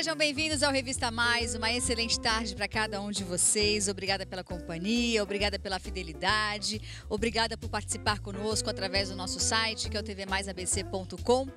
Sejam bem-vindos ao Revista Mais, uma excelente tarde para cada um de vocês. Obrigada pela companhia, obrigada pela fidelidade, obrigada por participar conosco através do nosso site, que é o tvmaisabc.com.br.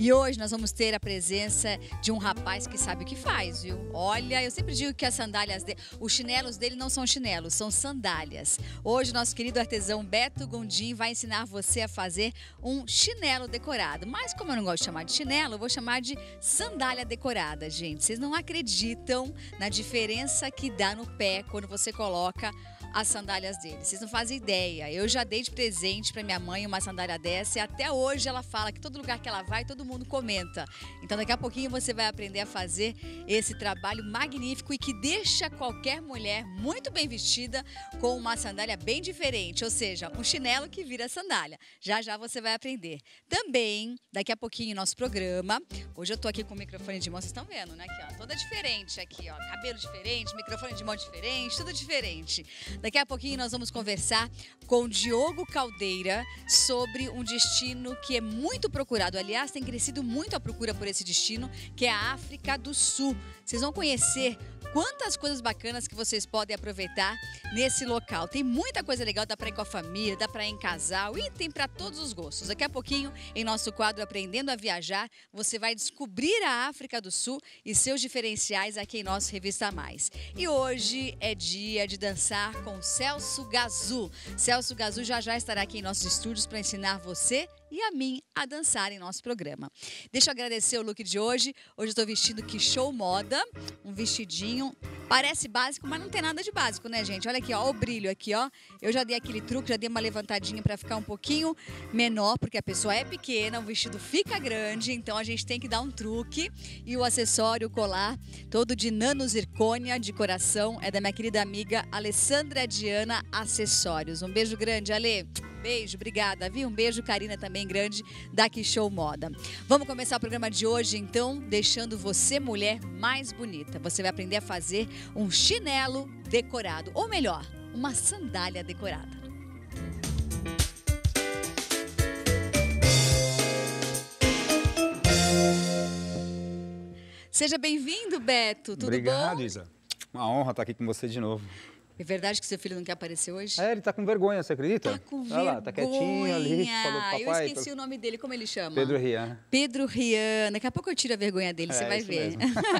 E hoje nós vamos ter a presença de um rapaz que sabe o que faz, viu? Olha, eu sempre digo que as sandálias dele, os chinelos dele não são chinelos, são sandálias. Hoje nosso querido artesão Beto Gondim vai ensinar você a fazer um chinelo decorado. Mas como eu não gosto de chamar de chinelo, eu vou chamar de sandália sandália decorada, gente. Vocês não acreditam na diferença que dá no pé quando você coloca as sandálias dele. Vocês não fazem ideia. Eu já dei de presente para minha mãe uma sandália dessa e até hoje ela fala que todo lugar que ela vai, todo mundo comenta. Então daqui a pouquinho você vai aprender a fazer esse trabalho magnífico e que deixa qualquer mulher muito bem vestida com uma sandália bem diferente, ou seja, um chinelo que vira sandália. Já já você vai aprender. Também, daqui a pouquinho nosso programa. Hoje eu tô aqui com o microfone de mão, vocês estão vendo, né? Aqui, ó, toda diferente aqui, ó, cabelo diferente, microfone de mão diferente, tudo diferente. Daqui a pouquinho nós vamos conversar com Diogo Caldeira sobre um destino que é muito procurado. Aliás, tem crescido muito a procura por esse destino, que é a África do Sul. Vocês vão conhecer quantas coisas bacanas que vocês podem aproveitar nesse local. Tem muita coisa legal, dá para ir com a família, dá para ir em casal e tem para todos os gostos. Daqui a pouquinho, em nosso quadro Aprendendo a Viajar, você vai descobrir a África do Sul e seus diferenciais aqui em nosso Revista Mais. E hoje é dia de dançar com Celso Gazu. Celso Gazu já já estará aqui em nossos estúdios para ensinar você e a mim a dançar em nosso programa. Deixa eu agradecer o look de hoje. Hoje eu tô vestido que show moda, um vestidinho. Parece básico, mas não tem nada de básico, né, gente? Olha aqui, ó, o brilho aqui, ó. Eu já dei aquele truque, já dei uma levantadinha para ficar um pouquinho menor, porque a pessoa é pequena, o vestido fica grande, então a gente tem que dar um truque. E o acessório, o colar, todo de nano zircônia, de coração, é da minha querida amiga Alessandra Diana Acessórios. Um beijo grande, Ale beijo, obrigada, viu? Um beijo, Karina, também grande da Que Show Moda. Vamos começar o programa de hoje, então, deixando você, mulher, mais bonita. Você vai aprender a fazer um chinelo decorado, ou melhor, uma sandália decorada. Seja bem-vindo, Beto. Tudo Obrigado, bom? Obrigado, Isa. Uma honra estar aqui com você de novo. É verdade que seu filho não quer aparecer hoje? É, ele tá com vergonha, você acredita? Tá com vergonha. Olha lá, tá quietinho ali, falou papai. Eu esqueci falou... o nome dele, como ele chama? Pedro Rian. Pedro Rian. Daqui a pouco eu tiro a vergonha dele, é, você vai ver.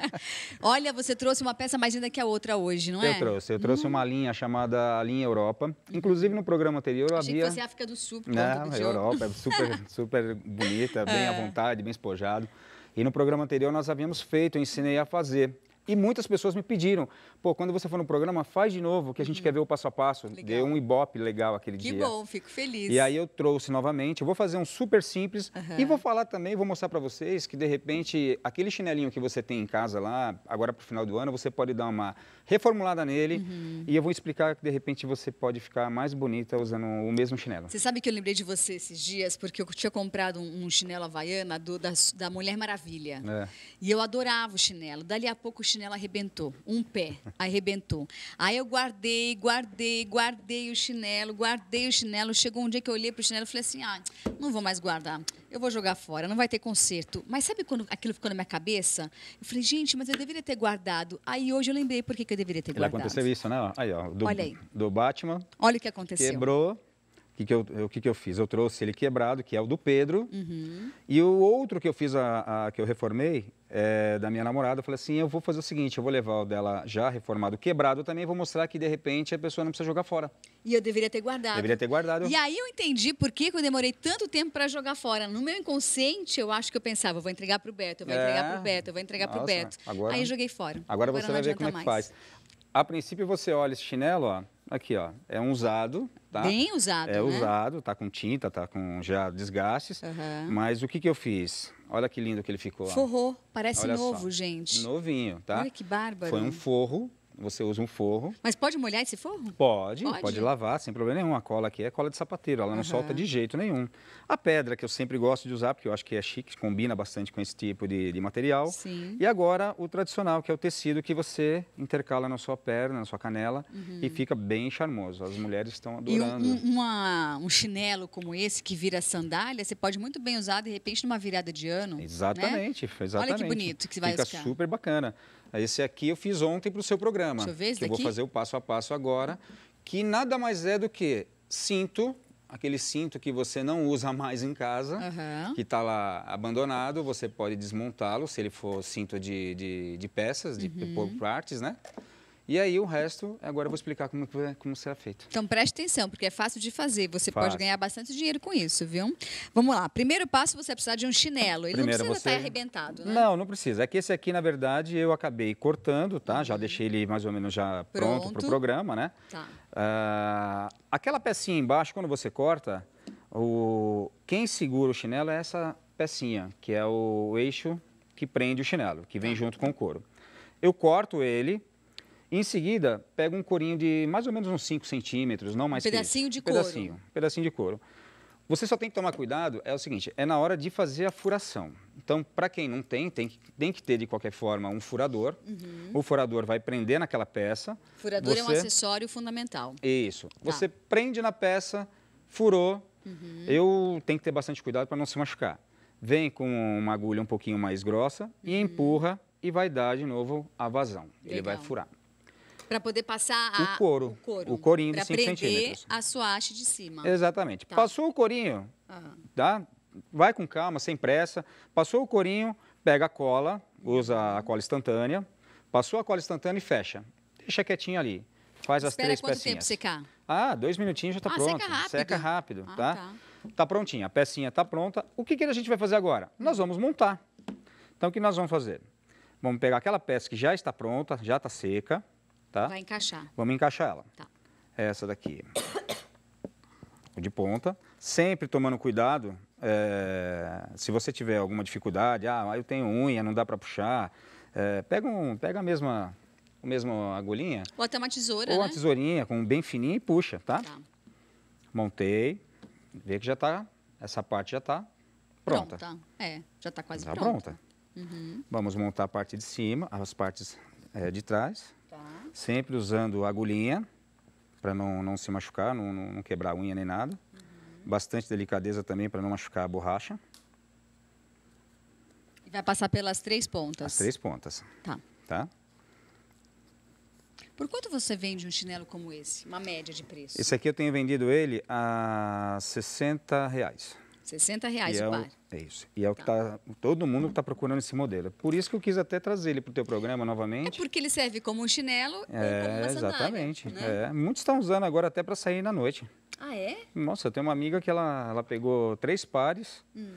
Olha, você trouxe uma peça mais linda que a outra hoje, não é? Eu trouxe. Eu trouxe hum. uma linha chamada Linha Europa. Uhum. Inclusive, no programa anterior, eu havia... Achei que África do Sul. Não, do é Europa. É super, super bonita, bem é. à vontade, bem espojado. E no programa anterior, nós havíamos feito, eu ensinei a fazer. E muitas pessoas me pediram, pô, quando você for no programa, faz de novo, que a gente uhum. quer ver o passo a passo. Legal. Deu um ibope legal aquele que dia. Que bom, fico feliz. E aí eu trouxe novamente, eu vou fazer um super simples uhum. e vou falar também, vou mostrar para vocês que de repente aquele chinelinho que você tem em casa lá, agora para o final do ano, você pode dar uma reformulada nele uhum. e eu vou explicar que de repente você pode ficar mais bonita usando o mesmo chinelo. Você sabe que eu lembrei de você esses dias porque eu tinha comprado um, um chinelo havaiana do, da, da Mulher Maravilha. É. E eu adorava o chinelo. Dali a pouco o chinelo arrebentou, um pé. Arrebentou. Aí eu guardei, guardei, guardei o chinelo, guardei o chinelo. Chegou um dia que eu olhei para o chinelo e falei assim: ah, não vou mais guardar, eu vou jogar fora, não vai ter conserto. Mas sabe quando aquilo ficou na minha cabeça? Eu falei, gente, mas eu deveria ter guardado. Aí hoje eu lembrei por que eu deveria ter Ele guardado. Aconteceu isso, né? Aí, ó, do, Olha aí. Do Batman. Olha o que aconteceu. Quebrou o que, que, eu, que, que eu fiz? Eu trouxe ele quebrado, que é o do Pedro, uhum. e o outro que eu fiz, a, a, que eu reformei, é, da minha namorada, eu falei assim, eu vou fazer o seguinte, eu vou levar o dela já reformado, quebrado também, vou mostrar que de repente a pessoa não precisa jogar fora. E eu deveria ter guardado. Deveria ter guardado. E aí eu entendi por que eu demorei tanto tempo para jogar fora. No meu inconsciente, eu acho que eu pensava, eu vou entregar pro Beto, eu vou é. entregar pro Beto, eu vou entregar para pro Beto. Agora, aí joguei fora. Agora, agora você vai ver como é que faz. A princípio você olha esse chinelo, ó, Aqui, ó. É um usado, tá? Bem usado, É né? usado, tá com tinta, tá com já desgastes. Uhum. Mas o que que eu fiz? Olha que lindo que ele ficou. Ó. Forrou. Parece Olha novo, só. gente. Novinho, tá? Olha que bárbaro. Foi um forro você usa um forro. Mas pode molhar esse forro? Pode, pode, pode lavar, sem problema nenhum. A cola aqui é cola de sapateiro, ela não solta de jeito nenhum. A pedra, que eu sempre gosto de usar, porque eu acho que é chique, combina bastante com esse tipo de, de material. Sim. E agora o tradicional, que é o tecido que você intercala na sua perna, na sua canela, uhum. e fica bem charmoso. As mulheres estão adorando. E um, uma, um chinelo como esse, que vira sandália, você pode muito bem usar, de repente, numa virada de ano. Exatamente, né? exatamente. Olha que bonito que vai ficar. Fica super bacana. Ah, esse aqui eu fiz ontem para o seu programa. Deixa eu ver esse que daqui? eu vou fazer o passo a passo agora, que nada mais é do que cinto, aquele cinto que você não usa mais em casa, uhum. que está lá abandonado, você pode desmontá-lo, se ele for cinto de, de, de peças, de uhum. por partes, né? E aí o resto, agora eu vou explicar como, é como será feito. Então preste atenção, porque é fácil de fazer. Você fácil. pode ganhar bastante dinheiro com isso, viu? Vamos lá. Primeiro passo, você precisa de um chinelo. Ele Primeiro, não precisa você... estar tá arrebentado, né? Não, não precisa. É que esse aqui, na verdade, eu acabei cortando, tá? Já uhum. deixei ele mais ou menos já pronto, para o programa, né? Tá. Uh, aquela pecinha embaixo, quando você corta, o... quem segura o chinelo é essa pecinha, que é o eixo que prende o chinelo, que vem tá. junto com o couro. Eu corto ele em seguida, pega um corinho de mais ou menos uns 5 centímetros, não mais um Pedacinho de couro. Pedacinho, pedacinho de couro. Você só tem que tomar cuidado, é o seguinte, é na hora de fazer a furação. Então, para quem não tem, tem, tem que ter de qualquer forma um furador. Uhum. O furador vai prender naquela peça. Furador você... é um acessório fundamental. Isso. Tá. Você prende na peça, furou. Uhum. Eu tenho que ter bastante cuidado para não se machucar. Vem com uma agulha um pouquinho mais grossa e uhum. empurra e vai dar de novo a vazão. Legal. Ele vai furar. Para poder passar a... o, couro, o couro. O corinho de 5 centímetros. a sua haste de cima. Exatamente. Tá. Passou o corinho, uhum. Tá? vai com calma, sem pressa. Passou o corinho, pega a cola, usa a cola instantânea. Passou a cola instantânea e fecha. Deixa quietinho ali. Faz Espera as três quanto pecinhas. quanto tempo secar? Ah, dois minutinhos já está ah, pronto. Seca rápido. Seca rápido, ah, tá? tá? Tá prontinha, a pecinha está pronta. O que, que a gente vai fazer agora? Nós vamos montar. Então, o que nós vamos fazer? Vamos pegar aquela peça que já está pronta, já está seca, Tá? Vai encaixar. Vamos encaixar ela. Tá. É essa daqui. De ponta. Sempre tomando cuidado. É, se você tiver alguma dificuldade, ah, eu tenho unha, não dá para puxar. É, pega, um, pega a mesma a mesma agulhinha. Ou até uma tesoura, Ou né? uma tesourinha, com bem fininha e puxa, tá? tá. Montei. Vê que já tá, essa parte já tá pronta. Pronta, é, já tá quase já pronta. pronta. Uhum. Vamos montar a parte de cima, as partes é, de trás. Tá. Sempre usando agulhinha, para não, não se machucar, não, não, quebrar a unha nem nada. Uhum. Bastante delicadeza também para não machucar a borracha. E vai passar pelas três pontas? As três pontas. Tá. Tá? Por quanto você vende um chinelo como esse? Uma média de preço? Esse aqui eu tenho vendido ele a 60 reais. 60 reais o é par. É isso. E é o que está tá, todo mundo está procurando esse modelo. Por isso que eu quis até trazer ele para o teu programa novamente. É porque ele serve como um chinelo é, e como uma é, sandália. Exatamente. Né? É. Muitos estão usando agora até para sair na noite. Ah, é? Nossa, eu tenho uma amiga que ela, ela pegou três pares, hum.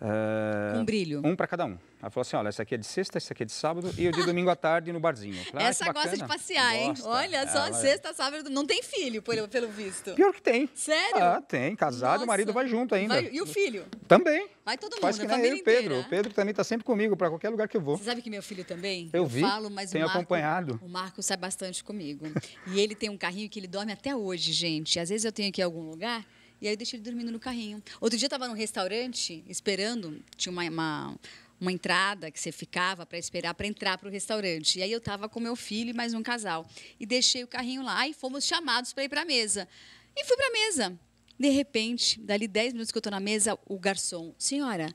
Uh, um brilho. Um para cada um. Ela falou assim: olha, essa aqui é de sexta, essa aqui é de sábado e eu de domingo à tarde no barzinho. Falei, ah, essa ah, gosta de passear, hein? Gosta. Olha só, Ela... É sexta, sábado. Não tem filho, pelo, pelo visto. Pior que tem. Sério? Ah, tem. Casado, Nossa. o marido vai junto ainda. Vai... E o filho? Também. Vai todo mundo, Faz que a família eu, inteira. Pedro. O Pedro também está sempre comigo para qualquer lugar que eu vou. Você sabe que meu filho também? Eu, eu vi. Falo, mas tenho o Marco, acompanhado. O Marco sai bastante comigo. e ele tem um carrinho que ele dorme até hoje, gente. Às vezes eu tenho aqui algum lugar e aí deixei ele dormindo no carrinho. Outro dia eu tava num restaurante esperando, tinha uma, uma, uma entrada que você ficava para esperar para entrar para o restaurante. E aí eu tava com meu filho e mais um casal. E deixei o carrinho lá e fomos chamados para ir para a mesa. E fui para a mesa. De repente, dali 10 minutos que eu tô na mesa, o garçom, senhora,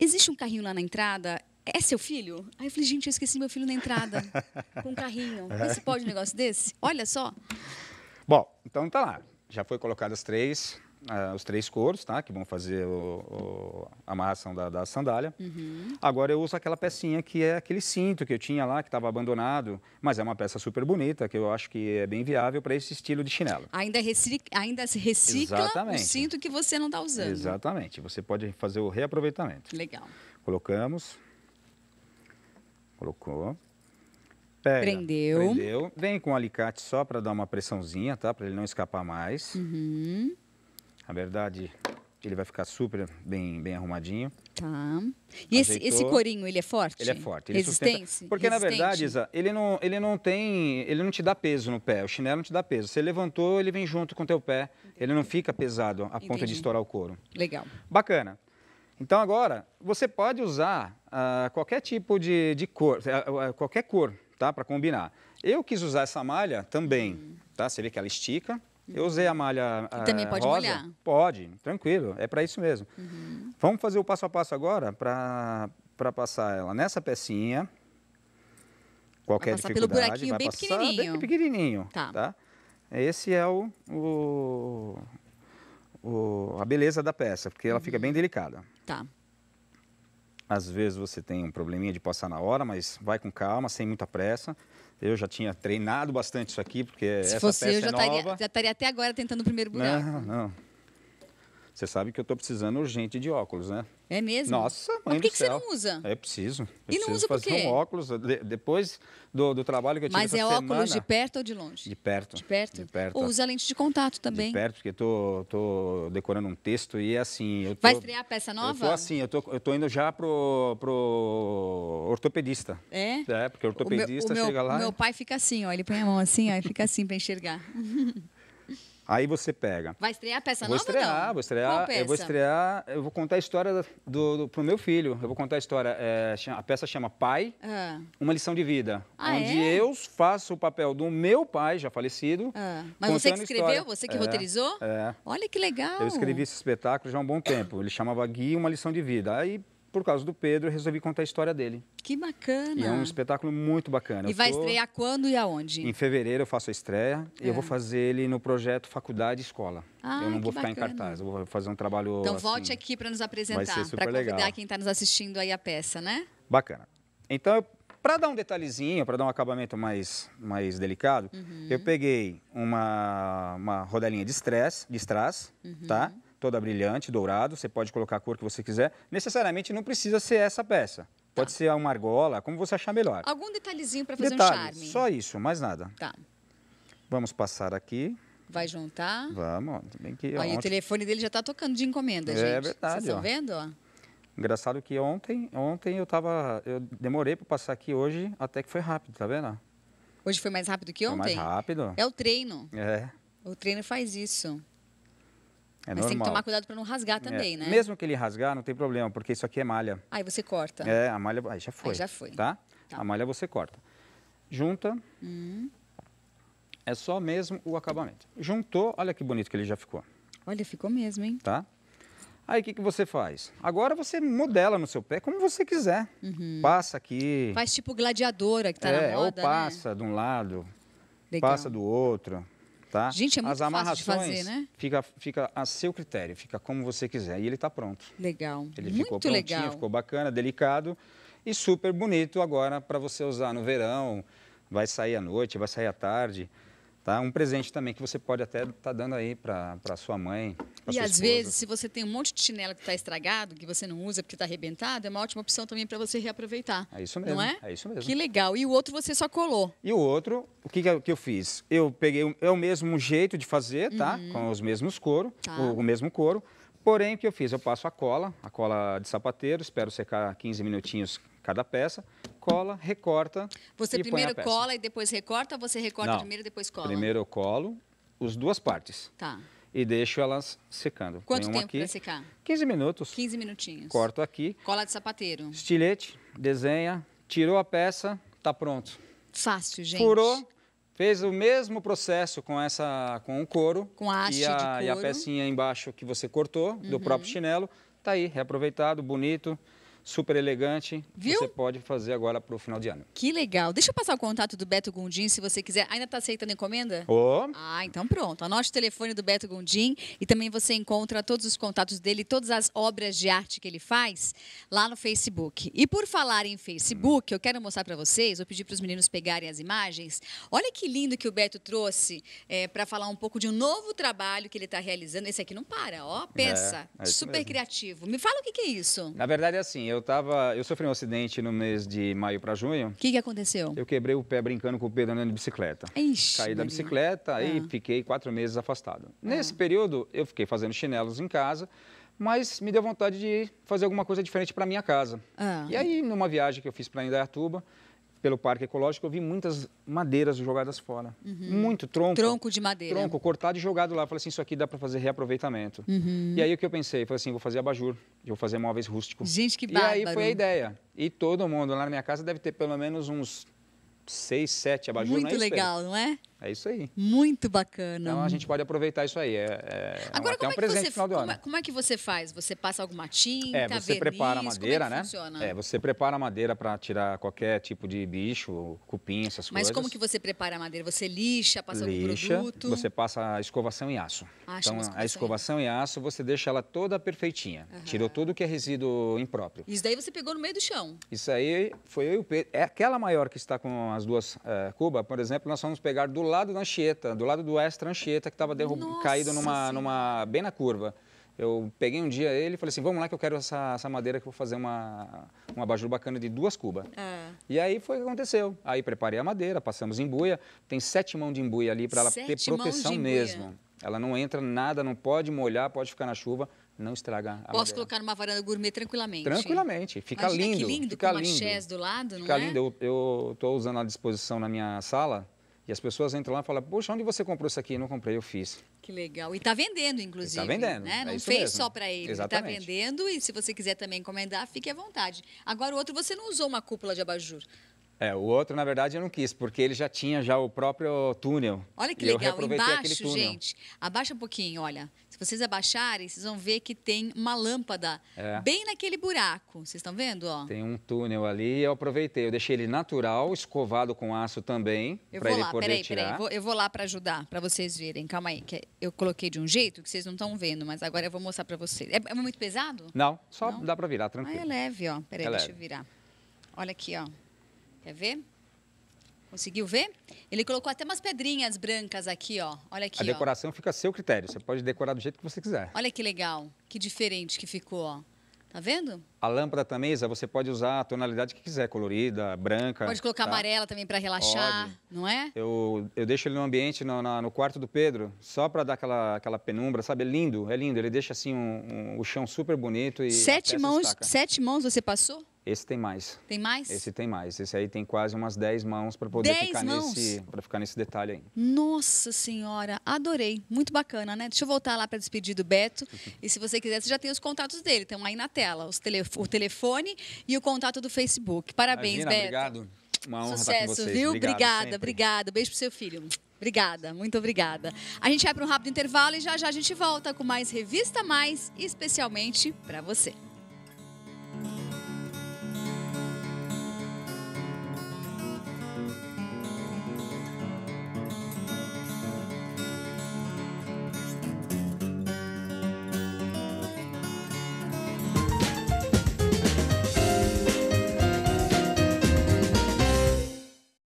existe um carrinho lá na entrada? É seu filho? Aí eu falei, gente, eu esqueci meu filho na entrada, com um carrinho. Você pode um negócio desse? Olha só. Bom, então tá lá já foi colocadas três, uh, os três coros tá? Que vão fazer o, o, a amarração da, da sandália. Uhum. Agora eu uso aquela pecinha que é aquele cinto que eu tinha lá, que estava abandonado, mas é uma peça super bonita, que eu acho que é bem viável para esse estilo de chinelo. Ainda, recic ainda se recicla Exatamente. o cinto que você não está usando. Exatamente. Você pode fazer o reaproveitamento. Legal. Colocamos. Colocou. Pega, prendeu. prendeu. Vem com um alicate só para dar uma pressãozinha, tá? Para ele não escapar mais. Uhum. Na verdade, ele vai ficar super bem, bem arrumadinho. Tá. E esse, esse, corinho, ele é forte? Ele é forte. Ele Sustenta, porque, Resistente. na verdade, Isa, ele não, ele não tem... Ele não te dá peso no pé. O chinelo não te dá peso. Você levantou, ele vem junto com o teu pé. Entendi. Ele não fica pesado a Entendi. ponto de estourar o couro. Legal. Bacana. Então, agora, você pode usar uh, qualquer tipo de, de cor, uh, qualquer cor tá? Para combinar. Eu quis usar essa malha também, hum. tá? Você vê que ela estica. Eu usei a malha eh, também pode rosa. molhar? Pode, tranquilo, é para isso mesmo. Uhum. Vamos fazer o passo a passo agora para passar ela nessa pecinha. Qualquer vai passar dificuldade, pelo buraquinho vai bem passar pequenininho. bem pequenininho, tá? tá? Esse é o, o, o, a beleza da peça, porque ela uhum. fica bem uhum. delicada. Tá. Às vezes você tem um probleminha de passar na hora, mas vai com calma, sem muita pressa. Eu já tinha treinado bastante isso aqui, porque Se essa fosse peça eu, é já é nova. Taria, já estaria até agora tentando o primeiro buraco. Não, não. Você sabe que eu estou precisando urgente de óculos, né? É mesmo? Nossa, mãe Mas por que, que você não usa? É preciso. Eu e não usa por quê? um óculos de, depois do, do, trabalho que eu tive Mas é óculos de perto ou de longe? De perto. De perto? De perto. Ou usa lente de contato também? De perto, porque estou tô, tô, decorando um texto e assim... Eu tô, Vai estrear a peça nova? Eu tô assim, eu tô, eu tô indo já pro, pro ortopedista. É? É, porque o ortopedista o meu, o meu, chega lá... meu pai fica assim, ó, ele põe a mão assim, ó, e fica assim para enxergar. Aí você pega. Vai estrear a peça vou nova estrear, não? Vou estrear, Eu vou estrear, eu vou contar a história do, do, pro meu filho. Eu vou contar a história, é, a peça chama Pai, ah. Uma Lição de Vida. Ah, onde é? eu faço o papel do meu pai, já falecido. Ah. Mas você que escreveu? História. Você que é, roteirizou? É. Olha que legal. Eu escrevi esse espetáculo já há um bom tempo. Ele chamava Gui Uma Lição de Vida. Aí por causa do Pedro, resolvi contar a história dele. Que bacana! E é um espetáculo muito bacana. E vai tô... estrear quando e aonde? Em fevereiro eu faço a estreia é. e eu vou é. fazer ele no projeto Faculdade Escola. Ah, eu não vou ficar bacana. em cartaz, eu vou fazer um trabalho. Então assim, volte aqui para nos apresentar, para convidar legal. quem está nos assistindo aí a peça, né? Bacana. Então, para dar um detalhezinho, para dar um acabamento mais, mais delicado, uhum. eu peguei uma, uma rodelinha de stress, de strass, tá? uhum. tá? toda brilhante, dourado, você pode colocar a cor que você quiser. Necessariamente não precisa ser essa peça. Tá. Pode ser uma argola, como você achar melhor. Algum detalhezinho para fazer Detalhe, um charme. Só isso, mais nada. Tá. Vamos passar aqui. Vai juntar. Vamos, bem que. Aí ontem... o telefone dele já está tocando de encomenda, é, gente. É verdade. Vocês estão vendo? Ó? Engraçado que ontem, ontem eu tava. Eu demorei para passar aqui hoje, até que foi rápido, tá vendo? Hoje foi mais rápido que ontem? Foi mais rápido. É o treino. É. O treino faz isso. É Mas tem que tomar cuidado para não rasgar é. também, é. né? Mesmo que ele rasgar, não tem problema, porque isso aqui é malha. Aí você corta. É, a malha. Aí já foi. Aí já foi. Tá? tá? A malha você corta. Junta. Hum. É só mesmo o acabamento. Juntou, olha que bonito que ele já ficou. Olha, ficou mesmo, hein? Tá? Aí o que, que você faz? Agora você modela no seu pé como você quiser. Uhum. Passa aqui. Faz tipo gladiadora que tá é, na moda. Ou né? passa né? de um lado, Legal. passa do outro. Tá? Gente, é muito As amarrações fácil de fazer, né? Fica, fica a seu critério, fica como você quiser. E ele está pronto. Legal. Ele muito ficou prontinho, legal. ficou bacana, delicado e super bonito agora para você usar no verão. Vai sair à noite, vai sair à tarde. Tá? Um presente também que você pode até estar tá dando aí para sua mãe, e às vezes, se você tem um monte de chinelo que está estragado, que você não usa porque está arrebentado, é uma ótima opção também para você reaproveitar. É isso mesmo. Não é? É isso mesmo. Que legal. E o outro você só colou. E o outro, o que, que eu fiz? Eu peguei é o mesmo jeito de fazer, tá? Uhum. Com os mesmos couro, tá. o, o, mesmo couro. Porém, o que eu fiz? Eu passo a cola, a cola de sapateiro, espero secar 15 minutinhos cada peça, cola, recorta. Você e primeiro cola e depois recorta ou você recorta não. primeiro e depois cola? Primeiro eu colo, as duas partes. Tá e deixo elas secando. Quanto tempo para secar? 15 minutos. 15 minutinhos. Corto aqui. Cola de sapateiro. Estilete, desenha, tirou a peça, tá pronto. Fácil, gente. Furou, fez o mesmo processo com essa com o couro. Com a haste e a, de couro. E a pecinha embaixo que você cortou, uhum. do próprio chinelo. Tá aí, reaproveitado, bonito super elegante. Viu? Você pode fazer agora para o final de ano. Que legal. Deixa eu passar o contato do Beto Gondim, se você quiser. Ainda está aceitando encomenda? Oh. Ah, então pronto. Anote o telefone do Beto Gondim e também você encontra todos os contatos dele, todas as obras de arte que ele faz lá no Facebook. E por falar em Facebook, eu quero mostrar para vocês, vou pedir para os meninos pegarem as imagens. Olha que lindo que o Beto trouxe é, para falar um pouco de um novo trabalho que ele está realizando. Esse aqui não para, ó. É, pensa. É, é super mesmo. criativo. Me fala o que, que é isso. Na verdade, é assim eu tava, eu sofri um acidente no mês de maio para junho. O que, que aconteceu? Eu quebrei o pé brincando com o Pedro andando de bicicleta. Ixi, Caí da bicicleta ah. e fiquei quatro meses afastado. Ah. Nesse período, eu fiquei fazendo chinelos em casa, mas me deu vontade de fazer alguma coisa diferente para minha casa. Ah. E aí, numa viagem que eu fiz para Indaiatuba, pelo parque ecológico, eu vi muitas madeiras jogadas fora. Uhum. Muito tronco. Tronco de madeira. Tronco cortado e jogado lá. falei assim, isso aqui dá para fazer reaproveitamento. Uhum. E aí o que eu pensei? Falei assim, vou fazer abajur, vou fazer móveis rústicos. Gente, que bárbaro. E aí foi a ideia. E todo mundo lá na minha casa deve ter pelo menos uns seis, sete abajur. Muito né, legal, não é? É isso aí. Muito bacana. Então a gente pode aproveitar isso aí. É, é Agora, um é presente você, final do como, ano. É, como é que você faz? Você passa alguma tinta, é, você verniz, prepara a é madeira, é né? Funciona? É, você prepara a madeira para tirar qualquer tipo de bicho, cupim, essas Mas coisas. Mas como que você prepara a madeira? Você lixa, passa lixa, algum produto? Você passa a escovação em aço. Ah, então escovação a escovação em aço você deixa ela toda perfeitinha. Uhum. Tirou tudo que é resíduo impróprio. Isso daí você pegou no meio do chão. Isso aí foi eu e o Pedro. É aquela maior que está com as duas uh, eh, cubas, por exemplo, nós vamos pegar do lado da Anchieta, do lado do Extra Anchieta, que estava caído numa, numa, bem na curva. Eu peguei um dia ele e falei assim, vamos lá que eu quero essa, essa madeira que eu vou fazer uma, uma abajur bacana de duas cubas. É. E aí foi o que aconteceu. Aí preparei a madeira, passamos em buia. Tem sete mãos de embuia ali para ela ter proteção é. mesmo. Ela não entra nada, não pode molhar, pode ficar na chuva, não estraga a Posso madeira. colocar numa varanda gourmet tranquilamente? Tranquilamente. Fica Imagina lindo. Que lindo, fica com lindo. do lado, fica não lindo. é? Fica lindo. Eu estou usando à disposição na minha sala e as pessoas entram lá e falam, poxa, onde você comprou isso aqui? Não comprei, eu fiz. Que legal. E está vendendo, inclusive. Está vendendo. Né? É não é fez mesmo. só para ele. Está vendendo e se você quiser também encomendar, fique à vontade. Agora, o outro, você não usou uma cúpula de abajur. É, o outro, na verdade, eu não quis, porque ele já tinha já o próprio túnel. Olha que legal, embaixo, gente, abaixa um pouquinho, olha. Se vocês abaixarem, vocês vão ver que tem uma lâmpada é. bem naquele buraco. Vocês estão vendo, ó? Tem um túnel ali eu aproveitei. Eu deixei ele natural, escovado com aço também, para ele lá, poder peraí, tirar. Peraí, vou, eu vou lá para ajudar, para vocês verem. Calma aí, que eu coloquei de um jeito que vocês não estão vendo, mas agora eu vou mostrar para vocês. É, é, muito pesado? Não, só não? dá para virar, tranquilo. Ah, é leve, ó. Peraí, é deixa eu virar. Olha aqui, ó. Quer ver? Conseguiu ver? Ele colocou até umas pedrinhas brancas aqui, ó. Olha aqui. A decoração ó. fica a seu critério. Você pode decorar do jeito que você quiser. Olha que legal. Que diferente que ficou, ó. Tá vendo? A lâmpada também, Isa, você pode usar a tonalidade que quiser, colorida, branca. Pode colocar tá? amarela também para relaxar, pode. não é? Eu, eu deixo ele no ambiente, no, no quarto do Pedro, só para dar aquela, aquela penumbra, sabe? É lindo, é lindo. Ele deixa assim um, um, o chão super bonito e. Sete mãos, sete mãos você passou? Esse tem mais. Tem mais? Esse tem mais. Esse aí tem quase umas 10 mãos para poder dez ficar mãos? nesse para ficar nesse detalhe aí. Nossa senhora, adorei. Muito bacana, né? Deixa eu voltar lá para despedir do Beto. e se você quiser, você já tem os contatos dele, estão aí na tela, o telefone e o contato do Facebook. Parabéns, Imagina, Beto. Obrigado. Uma honra Sucesso, estar com vocês. viu? Obrigado, obrigada, sempre. obrigada. Beijo pro seu filho. Obrigada, muito obrigada. A gente vai para um rápido intervalo e já já a gente volta com mais Revista Mais, especialmente para você.